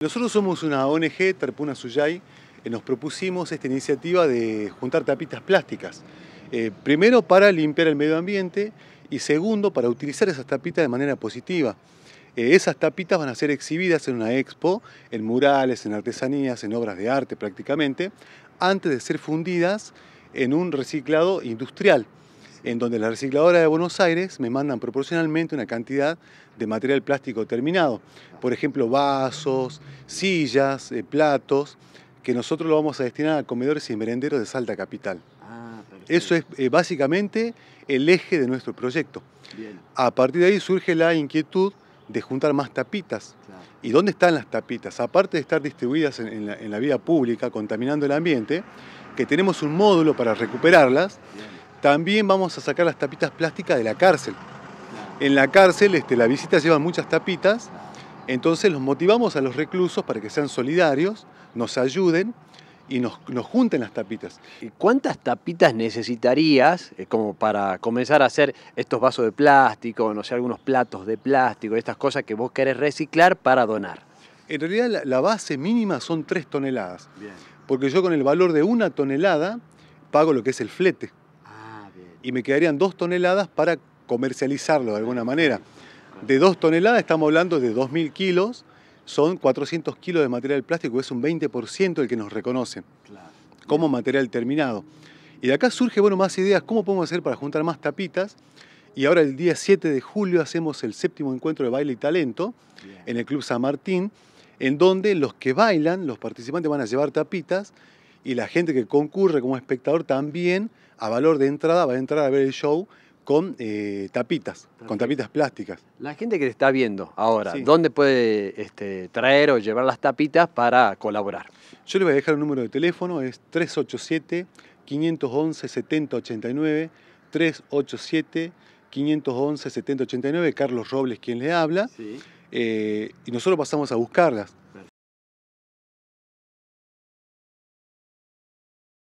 Nosotros somos una ONG, Tarpuna Suyay, y eh, nos propusimos esta iniciativa de juntar tapitas plásticas. Eh, primero para limpiar el medio ambiente y segundo para utilizar esas tapitas de manera positiva. Eh, esas tapitas van a ser exhibidas en una expo, en murales, en artesanías, en obras de arte prácticamente, antes de ser fundidas en un reciclado industrial en donde la recicladora de Buenos Aires me mandan proporcionalmente una cantidad de material plástico terminado. Por ejemplo, vasos, sillas, eh, platos, que nosotros lo vamos a destinar a comedores y merenderos de Salta Capital. Ah, Eso es eh, básicamente el eje de nuestro proyecto. A partir de ahí surge la inquietud de juntar más tapitas. ¿Y dónde están las tapitas? Aparte de estar distribuidas en, la, vía pública, contaminando el ambiente, que tenemos un módulo para recuperarlas. También vamos a sacar las tapitas plásticas de la cárcel. En la cárcel este, la visita lleva muchas tapitas, entonces los motivamos a los reclusos para que sean solidarios, nos ayuden y nos, junten las tapitas. ¿Y ¿Cuántas tapitas necesitarías eh, como para comenzar a hacer estos vasos de plástico, no sé, algunos platos de plástico, estas cosas que vos querés reciclar para donar? En realidad la, base mínima son tres toneladas, porque yo con el valor de una tonelada pago lo que es el flete y me quedarían dos toneladas para comercializarlo de alguna manera. De dos toneladas estamos hablando de 2.000 kilos, son 400 kilos de material plástico, es un 20% el que nos reconoce... como material terminado. Y de acá surge, bueno, más ideas, cómo podemos hacer para juntar más tapitas. Y ahora el día 7 de julio hacemos el séptimo encuentro de baile y talento en el Club San Martín, en donde los que bailan, los participantes van a llevar tapitas y la gente que concurre como espectador también a valor de entrada va a entrar a ver el show con eh, tapitas, con tapitas plásticas. La gente que está viendo ahora, ¿dónde puede este, traer o llevar las tapitas para colaborar? Yo le voy a dejar un número de teléfono, es 387-511-7089, 387-511-7089, Carlos Robles quien le habla, eh, y nosotros pasamos a buscarlas.